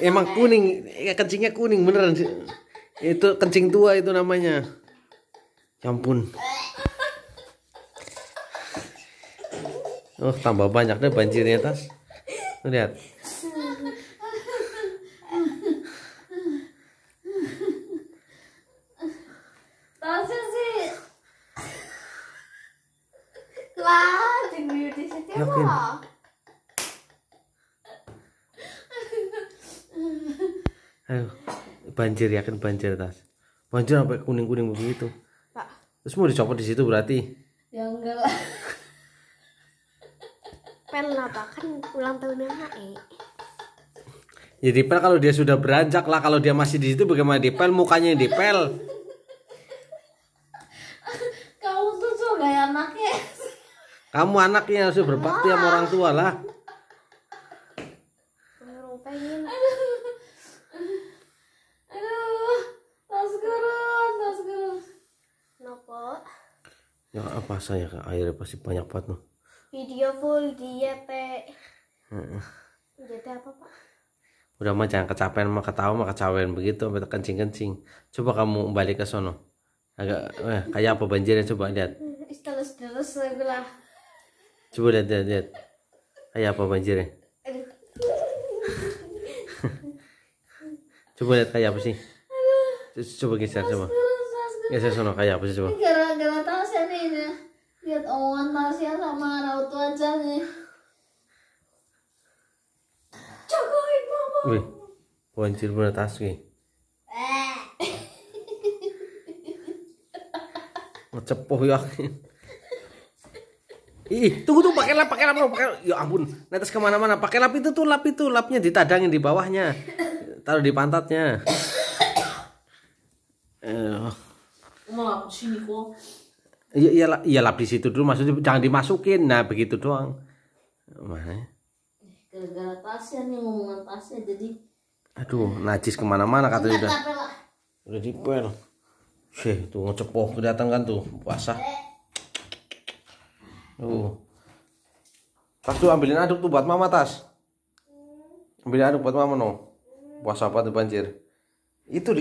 emang kuning ya kencingnya kuning beneran sih itu kencing tua itu namanya ya ampun oh tambah banyak deh banjirnya tas lihat Wah, tinggi di situ Ayo banjir yakin banjir tas. Banjir sampai kuning-kuning begitu. Pak. Terus mau dicopot di situ berarti? Ya enggak lah. Pel apa kan ulang tahunnya naik. jadi eh. ya, pel kalau dia sudah beranjak lah kalau dia masih di situ bagaimana pel mukanya yang dipel. Kamu tuh so gaya anaknya. Kamu anaknya harus berbakti sama orang tua lah. Pengen Ya apa saya kak airnya pasti banyak banget loh. Video full di YP. udah Jadi apa pak? Udah mah jangan kecapean mah ketawa mah kecapean begitu sampai kencing kencing. Coba kamu balik ke sono. Agak eh, kayak apa banjirnya coba lihat. istilah terus lah. Coba lihat lihat lihat. Kayak apa banjirnya? coba lihat kayak apa sih? Coba geser coba. Ya saya sono kayak apa sih coba? Gara-gara Tasya nih, ya. Lihat Owen Tasya sama raut wajahnya. nih. Cokoin mama. Wih, wancir bener Tasya. Ngecepoh ya. Ih, tunggu tuh pakai lap, pakai lap, pakai ya ampun, netes kemana-mana. Pakai lap itu tuh lap itu lapnya ditadangin di bawahnya, taruh di pantatnya. sini kok iya iyalah iyalah di situ dulu maksudnya jangan dimasukin nah begitu doang mana gara-gara tasnya nih ngomongan tasnya jadi aduh najis kemana-mana katanya udah udah dipel sih tuh ngecepoh kelihatan kan tuh puasa eh. tuh tas tuh ambilin aduk tuh buat mama tas hmm. ambilin aduk buat mama noh. puasa apa tuh banjir itu di